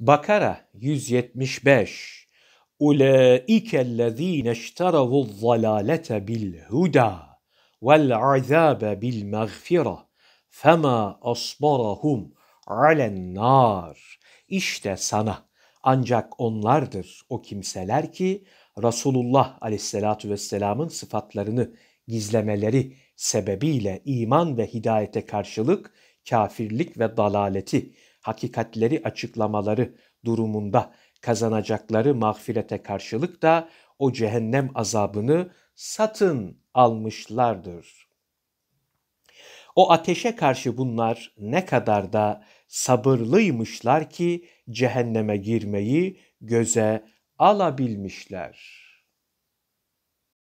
Bakara 175 Ulaikellezine işteravu zalalete bil huda vel azabe bil mağfira fema asbarahum alen nar. İşte sana ancak onlardır o kimseler ki Resulullah aleyhissalatu vesselamın sıfatlarını gizlemeleri sebebiyle iman ve hidayete karşılık kafirlik ve dalaleti hakikatleri açıklamaları durumunda kazanacakları mağfirete karşılık da o cehennem azabını satın almışlardır. O ateşe karşı bunlar ne kadar da sabırlıymışlar ki cehenneme girmeyi göze alabilmişler.''